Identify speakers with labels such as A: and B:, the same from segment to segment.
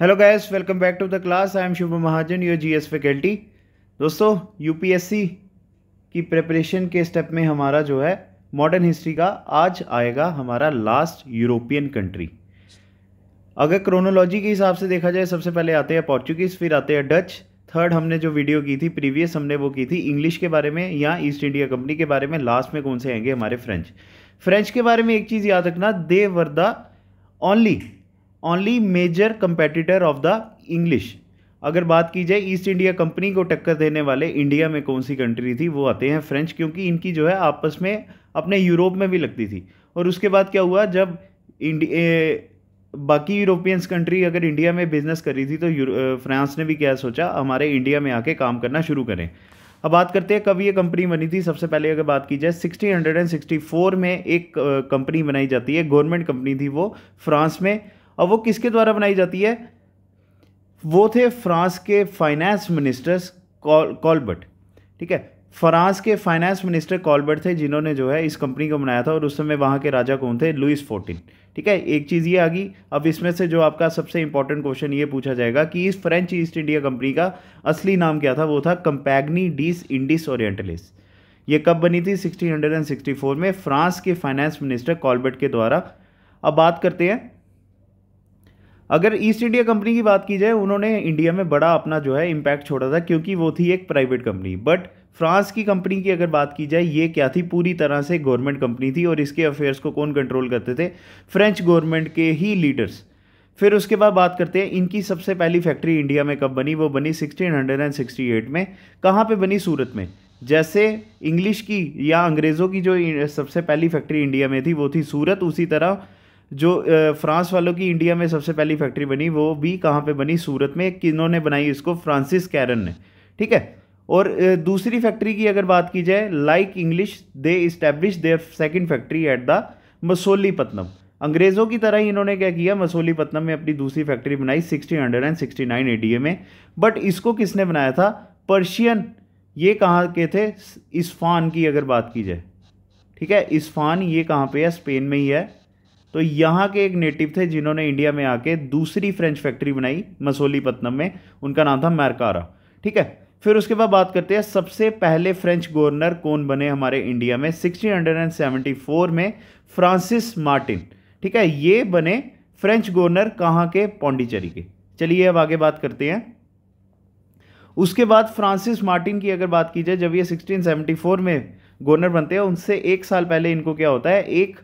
A: hello guys welcome back to the class I am Shubh Mahajan your GS faculty दोस्तों UPSC की preparation के step में हमारा जो है मॉडर्न हिस्ट्री का आज आएगा हमारा लास्ट यूरोपियन कंट्री अगर क्रोनोलॉजी के हिसाब से देखा जाए सबसे पहले आते हैं पोर्चुगीज़ फिर आते हैं डच थर्ड हमने जो वीडियो की थी प्रीवियस हमने वो की थी इंग्लिश के बारे में या ईस्ट इंडिया कंपनी के बारे में लास्ट में कौन से आएंगे हमारे फ्रेंच फ्रेंच के बारे में एक चीज़ याद रखना they were the only only major competitor of the English अगर बात की जाए ईस्ट इंडिया कंपनी को टक्कर देने वाले इंडिया में कौन सी कंट्री थी वो आते हैं फ्रेंच क्योंकि इनकी जो है आपस में अपने यूरोप में भी लगती थी और उसके बाद क्या हुआ जब इंडिया बाकी यूरोपियंस कंट्री अगर इंडिया में बिजनेस कर रही थी तो फ्रांस ने भी क्या सोचा हमारे इंडिया में आके काम करना शुरू करें अब बात करते हैं कब ये कंपनी बनी थी सबसे पहले अगर बात की जाए 1664 में एक कंपनी बनाई जाती है गवर्नमेंट कंपनी थी वो फ्रांस में अब वो किसके द्वारा बनाई जाती है वो थे फ्रांस के फाइनेंस मिनिस्टर्स कॉलबर्ट ठीक है फ्रांस के फाइनेंस मिनिस्टर कॉलबर्ट थे जिन्होंने जो है इस कंपनी को बनाया था और उस समय वहाँ के राजा कौन थे लुइस फोर्टीन ठीक है एक चीज़ ये आ गई अब इसमें से जो आपका सबसे इंपॉर्टेंट क्वेश्चन ये पूछा जाएगा कि इस फ्रेंच ईस्ट इंडिया कंपनी का असली नाम क्या था वो था कंपैग्नी डीस इंडिस ओरिएंटलिस ये कब बनी थी 1664 में फ्रांस के फाइनेंस मिनिस्टर कॉलबर्ट के द्वारा अब बात करते हैं अगर ईस्ट इंडिया कंपनी की बात की जाए उन्होंने इंडिया में बड़ा अपना जो है इम्पैक्ट छोड़ा था क्योंकि वो थी एक प्राइवेट कंपनी बट फ्रांस की कंपनी की अगर बात की जाए ये क्या थी पूरी तरह से गवर्नमेंट कंपनी थी और इसके अफेयर्स को कौन कंट्रोल करते थे फ्रेंच गवर्नमेंट के ही लीडर्स फिर उसके बाद बात करते हैं इनकी सबसे पहली फैक्ट्री इंडिया में कब बनी वो बनी 1668 में कहाँ पे बनी सूरत में जैसे इंग्लिश की या अंग्रेज़ों की जो सबसे पहली फैक्ट्री इंडिया में थी वो थी सूरत उसी तरह जो फ्रांस वालों की इंडिया में सबसे पहली फैक्ट्री बनी वो भी कहाँ पे बनी सूरत में किन्होंने बनाई इसको फ्रांसिस कैरन ने ठीक है और दूसरी फैक्ट्री की अगर बात की जाए like English they establish their second factory at the Patnam अंग्रेज़ों की तरह ही इन्होंने क्या किया मसोली पत्नम में अपनी दूसरी फैक्ट्री बनाई sixteen hundred and sixty nine ए में बट इसको किसने बनाया था पर्शियन ये कहाँ के थे इस्फान की अगर बात की जाए ठीक है इस्फान ये कहाँ पे है स्पेन में ही है तो यहाँ के एक नेटिव थे जिन्होंने इंडिया में आके दूसरी फ्रेंच फैक्ट्री बनाई मसोली पत्नम में उनका नाम था मैरकारा ठीक है फिर उसके बाद बात करते हैं सबसे पहले फ्रेंच गवर्नर कौन बने हमारे इंडिया में सिक्सटीन में फ्रांसिस मार्टिन ठीक है ये बने फ्रेंच गवर्नर कहाँ के पौंडीचेरी के चलिए अब आगे बात करते हैं उसके बाद फ्रांसिस मार्टिन की अगर बात की जाए जब ये 1674 में गवर्नर बनते हैं उनसे एक साल पहले इनको क्या होता है एक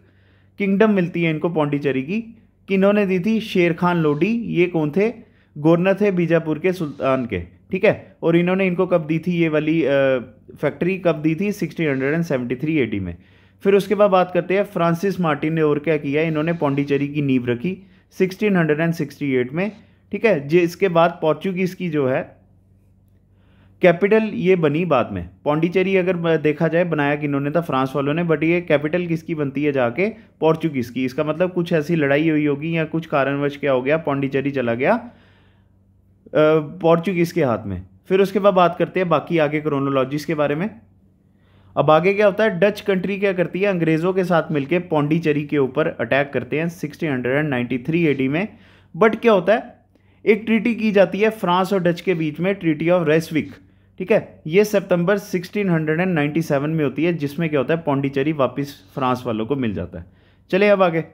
A: किंगडम मिलती है इनको पौंडीचेरी की किन्होंने दी थी शेर खान लोडी ये कौन थे गोरनथ थे बीजापुर के सुल्तान के ठीक है और इन्होंने इनको कब दी थी ये वाली फैक्ट्री कब दी थी sixteen hundred and seventy three एटी में फिर उसके बाद बात करते हैं फ्रांसिस मार्टिन ने और क्या किया इन्होंने पौंडीचेरी की नींव रखी sixteen hundred and sixty eight में ठीक है जिसके बाद पोर्चुगीज़ की जो है कैपिटल ये बनी बाद में पौंडीचेरी अगर देखा जाए बनाया कि इन्होंने था फ्रांस वालों ने बट ये कैपिटल किसकी बनती है जाके पोर्चुगीज़ की इसका मतलब कुछ ऐसी लड़ाई हुई होगी या कुछ कारणवश क्या हो गया पौंडीचेरी चला गया पोर्चुगीज़ के हाथ में फिर उसके बाद बात करते हैं बाकी आगे क्रोनोलॉजीज़ के बारे में अब आगे क्या होता है डच कंट्री क्या करती है अंग्रेज़ों के साथ मिलकर पौंडीचेरी के ऊपर अटैक करते हैं थ्री एडी में बट क्या होता है एक ट्रीटी की जाती है फ्रांस और डच के बीच में ट्रीटी ऑफ रेस्विक ठीक है ये सितंबर 1697 में होती है जिसमें क्या होता है पौंडीचेरी वापस फ्रांस वालों को मिल जाता है चले अब आगे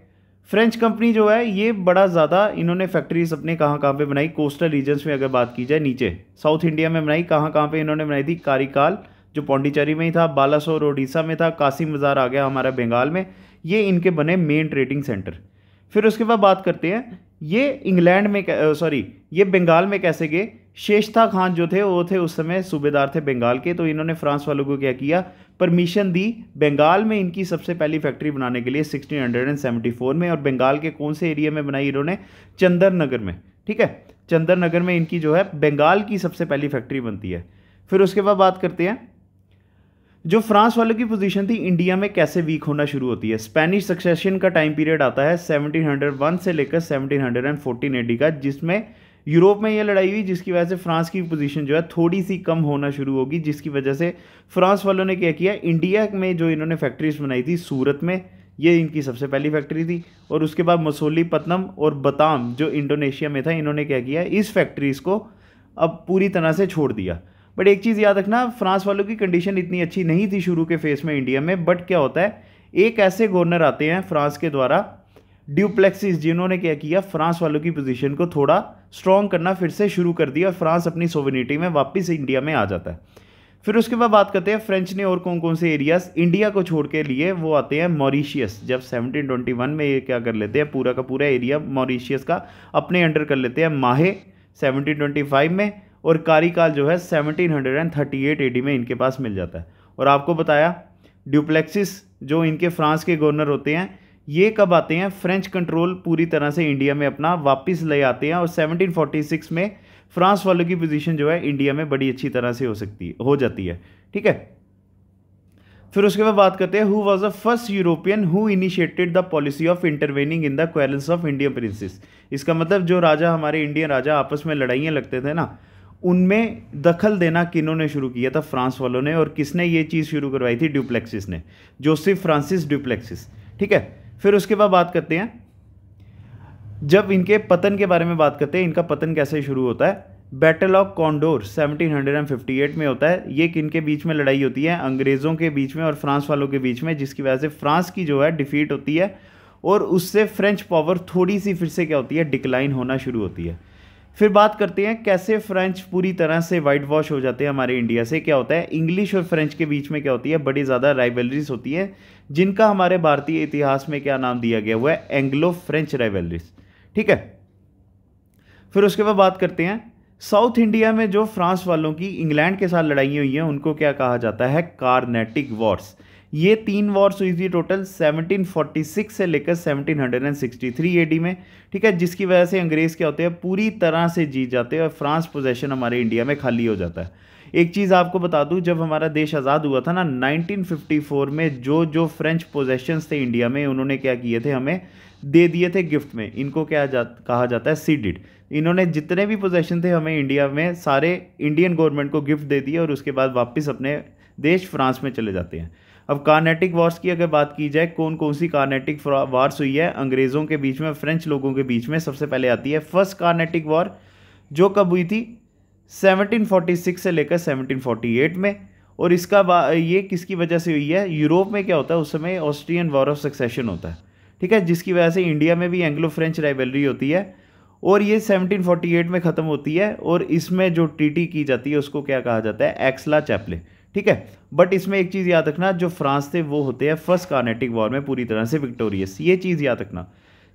A: फ्रेंच कंपनी जो है ये बड़ा ज़्यादा इन्होंने फैक्ट्रीज अपने कहाँ कहाँ पे बनाई कोस्टल रीजन्स में अगर बात की जाए नीचे साउथ इंडिया में बनाई कहाँ कहाँ पे इन्होंने बनाई थी कारिकाल जो पौंडीचेरी में ही था बालासोर ओडिशा में था काशी मज़ार आ गया हमारा बंगाल में ये इनके बने मेन ट्रेडिंग सेंटर फिर उसके बाद बात करते हैं ये इंग्लैंड में सॉरी ये बंगाल में कैसे गए शेषता खान जो थे वो थे उस समय सूबेदार थे बंगाल के तो इन्होंने फ्रांस वालों को क्या किया परमिशन दी बंगाल में इनकी सबसे पहली फैक्ट्री बनाने के लिए 1674 में और बंगाल के कौन से एरिया में बनाई इन्होंने चंदर नगर में ठीक है चंदर नगर में इनकी जो है बंगाल की सबसे पहली फैक्ट्री बनती है फिर उसके बाद बात करते हैं जो फ्रांस वालों की पोजीशन थी इंडिया में कैसे वीक होना शुरू होती है स्पेनिश सक्सेशन का टाइम पीरियड आता है 1701 से लेकर 1714 एडी का जिसमें यूरोप में यह लड़ाई हुई जिसकी वजह से फ्रांस की पोजीशन जो है थोड़ी सी कम होना शुरू होगी जिसकी वजह से फ्रांस वालों ने क्या किया इंडिया में जो इन्होंने फैक्ट्रीज बनाई थी सूरत में ये इनकी सबसे पहली फैक्ट्री थी और उसके बाद मसोली पत्नम और बताम जो इंडोनेशिया में था इन्होंने क्या किया इस फैक्ट्रीज़ को अब पूरी तरह से छोड़ दिया बट एक चीज़ याद रखना फ्रांस वालों की कंडीशन इतनी अच्छी नहीं थी शुरू के फेस में इंडिया में बट क्या होता है एक ऐसे गवर्नर आते हैं फ्रांस के द्वारा ड्यूप्लेक्सिस जिन्होंने क्या किया फ्रांस वालों की पोजीशन को थोड़ा स्ट्रॉन्ग करना फिर से शुरू कर दिया और फ्रांस अपनी सोविनिटी में वापस इंडिया में आ जाता है फिर उसके बाद बात करते हैं फ्रेंच ने और कौन कौन से एरियाज इंडिया को छोड़ के लिए वो आते हैं मॉरिशियस जब 1721 में ये क्या कर लेते हैं पूरा का पूरा एरिया मॉरिशियस का अपने अंडर कर लेते हैं माहे 1725 में और कार्यकाल जो है 1738 डी में इनके पास मिल जाता है और आपको बताया ड्यूप्लेक्सिस जो इनके फ्रांस के गवर्नर होते हैं ये कब आते हैं फ्रेंच कंट्रोल पूरी तरह से इंडिया में अपना वापस ले आते हैं और 1746 में फ्रांस वालों की पोजीशन जो है इंडिया में बड़ी अच्छी तरह से हो सकती है हो जाती है ठीक है फिर उसके बाद बात करते हैं who was a first European who initiated the policy of intervening in the quarrels of Indian princes इसका मतलब जो राजा हमारे इंडियन राजा आपस में लड़ाइयाँ लगते थे ना उनमें दखल देना ने शुरू किया था फ्रांस वालों ने और किसने ये चीज़ शुरू करवाई थी ड्यूप्लेक्सिस ने जोसेफ फ्रांसिस ड्यूप्लेक्सिस ठीक है फिर उसके बाद बात करते हैं जब इनके पतन के बारे में बात करते हैं इनका पतन कैसे शुरू होता है बैटल ऑफ कॉन्डोर 1758 में होता है ये किन के बीच में लड़ाई होती है अंग्रेज़ों के बीच में और फ्रांस वालों के बीच में जिसकी वजह से फ्रांस की जो है डिफीट होती है और उससे फ्रेंच पावर थोड़ी सी फिर से क्या होती है डिक्लाइन होना शुरू होती है फिर बात करते हैं कैसे फ्रेंच पूरी तरह से वाइट वॉश हो जाते हैं हमारे इंडिया से क्या होता है इंग्लिश और फ्रेंच के बीच में क्या होती है बड़ी ज़्यादा राइवलरीज होती है जिनका हमारे भारतीय इतिहास में क्या नाम दिया गया हुआ है एंग्लो फ्रेंच राइवलरीज ठीक है फिर उसके बाद बात करते हैं साउथ इंडिया में जो फ्रांस वालों की इंग्लैंड के साथ लड़ाई हुई हैं उनको क्या कहा जाता है कार्नेटिक वॉर्स ये तीन वॉर्स हुई थी टोटल 1746 से लेकर 1763 एडी में ठीक है जिसकी वजह से अंग्रेज़ क्या होते हैं पूरी तरह से जीत जाते हैं और फ्रांस पोजेशन हमारे इंडिया में खाली हो जाता है एक चीज़ आपको बता दूं जब हमारा देश आज़ाद हुआ था ना 1954 में जो जो फ्रेंच पोजेशंस थे इंडिया में उन्होंने क्या किए थे हमें दे दिए थे गिफ्ट में इनको क्या जा, कहा जाता है सीडिड इन्होंने जितने भी पोजेशन थे हमें इंडिया में सारे इंडियन गवर्नमेंट को गिफ्ट दे दिए और उसके बाद वापस अपने देश फ्रांस में चले जाते हैं अब कार्नेटिक वार्स की अगर बात की जाए कौन कौन सी कार्नेटिक वार्स हुई है अंग्रेज़ों के बीच में फ्रेंच लोगों के बीच में सबसे पहले आती है फर्स्ट कार्नेटिक वॉर जो कब हुई थी 1746 से लेकर 1748 में और इसका ये किसकी वजह से हुई है यूरोप में क्या होता है उस समय ऑस्ट्रियन वॉर ऑफ सक्सेशन होता है ठीक है जिसकी वजह से इंडिया में भी एंग्लो फ्रेंच राइवलरी होती है और ये 1748 में ख़त्म होती है और इसमें जो ट्रीटी की जाती है उसको क्या कहा जाता है एक्सला चैपले ठीक है बट इसमें एक चीज़ याद रखना जो फ्रांस थे वो होते हैं फर्स्ट कार्नेटिक वॉर में पूरी तरह से विक्टोरियस ये चीज़ याद रखना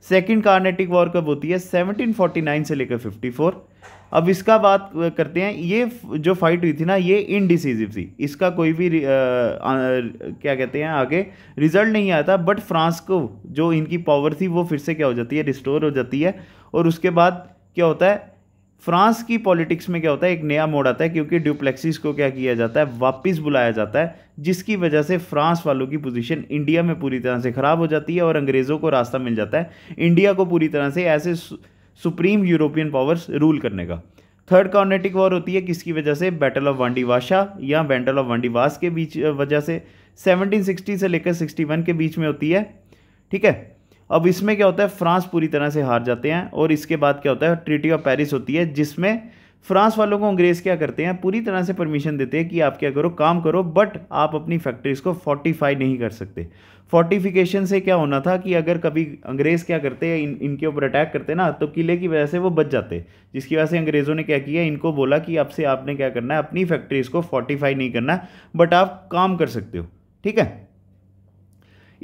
A: सेकेंड कार्नेटिक वॉर कब होती है 1749 से लेकर 54 अब इसका बात करते हैं ये जो फाइट हुई थी ना ये इनडिसिजिव थी इसका कोई भी आ, आ, क्या कहते हैं आगे रिजल्ट नहीं आया था बट फ्रांस को जो इनकी पावर थी वो फिर से क्या हो जाती है रिस्टोर हो जाती है और उसके बाद क्या होता है फ्रांस की पॉलिटिक्स में क्या होता है एक नया मोड आता है क्योंकि ड्यूप्लेक्सिस को क्या किया जाता है वापस बुलाया जाता है जिसकी वजह से फ्रांस वालों की पोजीशन इंडिया में पूरी तरह से ख़राब हो जाती है और अंग्रेज़ों को रास्ता मिल जाता है इंडिया को पूरी तरह से ऐसे सुप्रीम यूरोपियन पावर्स रूल करने का थर्ड कॉर्नेटिक वॉर होती है किसकी वजह से बैटल ऑफ वांडीवाशा या बैटल ऑफ वांडीवास के बीच वजह से सेवनटीन से लेकर सिक्सटी के बीच में होती है ठीक है अब इसमें क्या होता है फ्रांस पूरी तरह से हार जाते हैं और इसके बाद क्या होता है ट्रिटी ऑफ पेरिस होती है जिसमें फ्रांस वालों को अंग्रेज़ क्या करते हैं पूरी तरह से परमिशन देते हैं कि आप क्या करो काम करो बट आप अपनी फैक्ट्रीज़ को फोर्टिफाई नहीं कर सकते फोर्टिफिकेशन से क्या होना था कि अगर कभी अंग्रेज़ क्या करते हैं इन इनके ऊपर अटैक करते ना तो किले की वजह से वो बच जाते जिसकी वजह से अंग्रेज़ों ने क्या किया इनको बोला कि आपसे आपने क्या करना है अपनी फैक्ट्रीज़ को फोर्टिफाई नहीं करना बट आप काम कर सकते हो ठीक है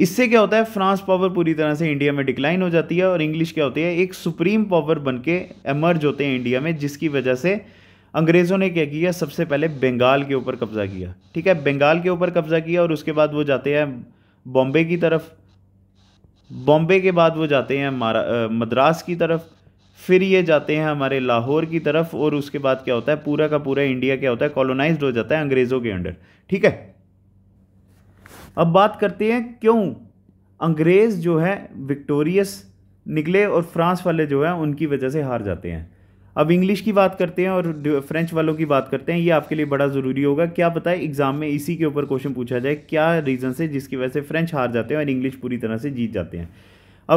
A: इससे क्या होता है फ्रांस पावर पूरी तरह से इंडिया में डिक्लाइन हो जाती है और इंग्लिश क्या होती है एक सुप्रीम पावर बन के एमर्ज होते हैं इंडिया में जिसकी वजह से अंग्रेज़ों ने क्या किया सबसे पहले बंगाल के ऊपर कब्ज़ा किया ठीक है बंगाल के ऊपर कब्ज़ा किया और उसके बाद वो जाते हैं बॉम्बे की तरफ बॉम्बे के बाद वो जाते हैं मद्रास की तरफ फिर ये जाते हैं हमारे लाहौर की तरफ और उसके बाद क्या होता है पूरा का पूरा इंडिया क्या होता है कॉलोनाइज हो जाता है अंग्रेज़ों के अंडर ठीक है अब बात करते हैं क्यों अंग्रेज़ जो है विक्टोरियस निकले और फ्रांस वाले जो है उनकी वजह से हार जाते हैं अब इंग्लिश की बात करते हैं और फ्रेंच वालों की बात करते हैं ये आपके लिए बड़ा ज़रूरी होगा क्या पता है एग्ज़ाम में इसी के ऊपर क्वेश्चन पूछा जाए क्या रीज़न से जिसकी वजह से फ्रेंच हार जाते हैं और इंग्लिश पूरी तरह से जीत जाते हैं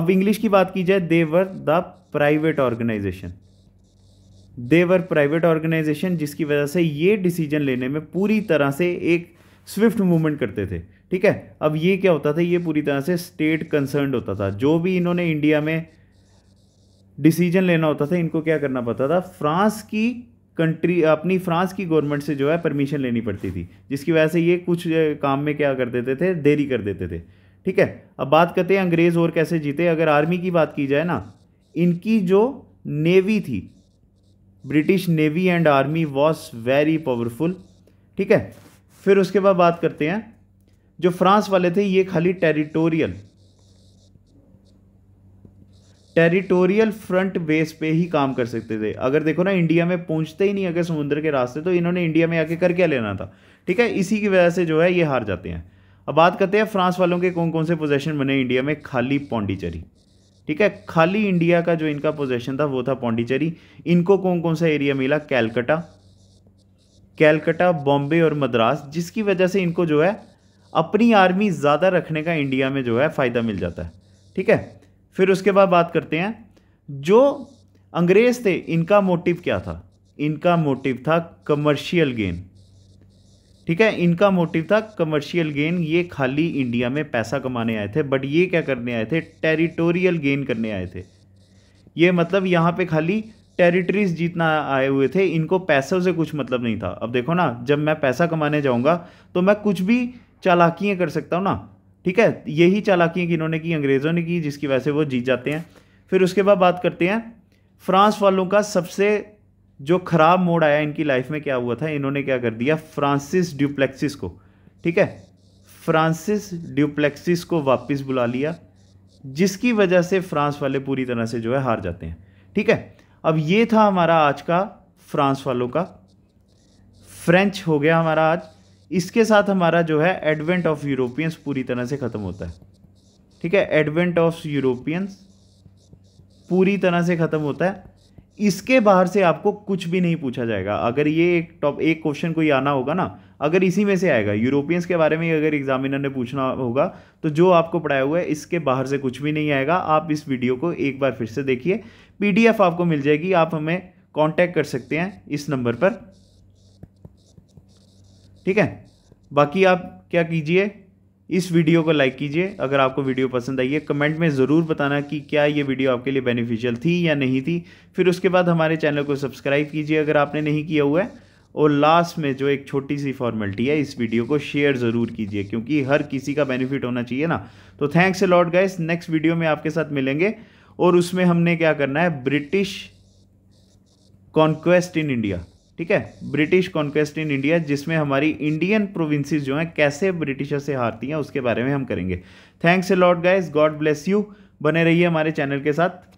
A: अब इंग्लिश की बात की जाए they were the private organisation they were private organisation जिसकी वजह से ये डिसीजन लेने में पूरी तरह से एक स्विफ्ट मूवमेंट करते थे ठीक है अब ये क्या होता था ये पूरी तरह से स्टेट कंसर्न होता था जो भी इन्होंने इंडिया में डिसीजन लेना होता था इनको क्या करना पड़ता था फ्रांस की कंट्री अपनी फ्रांस की गवर्नमेंट से जो है परमिशन लेनी पड़ती थी जिसकी वजह से ये कुछ काम में क्या कर देते थे देरी कर देते थे ठीक है अब बात करते हैं अंग्रेज़ और कैसे जीते अगर आर्मी की बात की जाए ना इनकी जो नेवी थी British navy and army was very powerful ठीक है फिर उसके बाद बात करते हैं जो फ्रांस वाले थे ये खाली टेरिटोरियल टेरिटोरियल फ्रंट बेस पे ही काम कर सकते थे अगर देखो ना इंडिया में पहुंचते ही नहीं अगर समुद्र के रास्ते तो इन्होंने इंडिया में आके कर क्या लेना था ठीक है इसी की वजह से जो है ये हार जाते हैं अब बात करते हैं फ्रांस वालों के कौन कौन से पोजेशन बने इंडिया में खाली पौंडीचेरी ठीक है खाली इंडिया का जो इनका पोजेशन था वो था पौंडीचेरी इनको कौन कौन सा एरिया मिला कैलकटा कैलकटा बॉम्बे और मद्रास जिसकी वजह से इनको जो है अपनी आर्मी ज़्यादा रखने का इंडिया में जो है फ़ायदा मिल जाता है ठीक है फिर उसके बाद बात करते हैं जो अंग्रेज़ थे इनका मोटिव क्या था इनका मोटिव था कमर्शियल गेन ठीक है इनका मोटिव था कमर्शियल गेन ये खाली इंडिया में पैसा कमाने आए थे बट ये क्या करने आए थे टेरिटोरियल गेन करने आए थे ये मतलब यहाँ पे खाली टेरिटरीज जीतना आए हुए थे इनको पैसों से कुछ मतलब नहीं था अब देखो ना जब मैं पैसा कमाने जाऊँगा तो मैं कुछ भी चालाकियाँ कर सकता हूँ ना ठीक है यही चालाकियाँ इन्होंने की अंग्रेज़ों ने की जिसकी वजह से वो जीत जाते हैं फिर उसके बाद बात करते हैं फ्रांस वालों का सबसे जो ख़राब मोड आया इनकी लाइफ में क्या हुआ था इन्होंने क्या कर दिया फ्रांसिस ड्यूप्लेक्सिस को ठीक है फ्रांसिस ड्यूप्लेक्सिस को वापस बुला लिया जिसकी वजह से फ्रांस वाले पूरी तरह से जो है हार जाते हैं ठीक है अब ये था हमारा आज का फ्रांस वालों का फ्रेंच हो गया हमारा आज इसके साथ हमारा जो है एडवेंट ऑफ यूरोपियंस पूरी तरह से ख़त्म होता है ठीक है एडवेंट ऑफ यूरोपियंस पूरी तरह से ख़त्म होता है इसके बाहर से आपको कुछ भी नहीं पूछा जाएगा अगर ये एक टॉप एक क्वेश्चन कोई आना होगा ना अगर इसी में से आएगा यूरोपियंस के बारे में अगर एग्जामिनर ने पूछना होगा तो जो आपको पढ़ाया हुआ है इसके बाहर से कुछ भी नहीं आएगा आप इस वीडियो को एक बार फिर से देखिए पीडीएफ आपको मिल जाएगी आप हमें कांटेक्ट कर सकते हैं इस नंबर पर ठीक है बाकी आप क्या कीजिए इस वीडियो को लाइक कीजिए अगर आपको वीडियो पसंद आई है कमेंट में ज़रूर बताना कि क्या ये वीडियो आपके लिए बेनिफिशियल थी या नहीं थी फिर उसके बाद हमारे चैनल को सब्सक्राइब कीजिए अगर आपने नहीं किया हुआ है और लास्ट में जो एक छोटी सी फॉर्मेलिटी है इस वीडियो को शेयर ज़रूर कीजिए क्योंकि हर किसी का बेनिफिट होना चाहिए ना तो thanks a lot guys next video में आपके साथ मिलेंगे और उसमें हमने क्या करना है ब्रिटिश कॉन्क्वेस्ट इन इंडिया ठीक है ब्रिटिश कॉन्क्वेस्ट इन इंडिया जिसमें हमारी इंडियन प्रोविंसेस जो हैं कैसे ब्रिटिशर से हारती हैं उसके बारे में हम करेंगे thanks a lot guys God bless you बने रहिए हमारे चैनल के साथ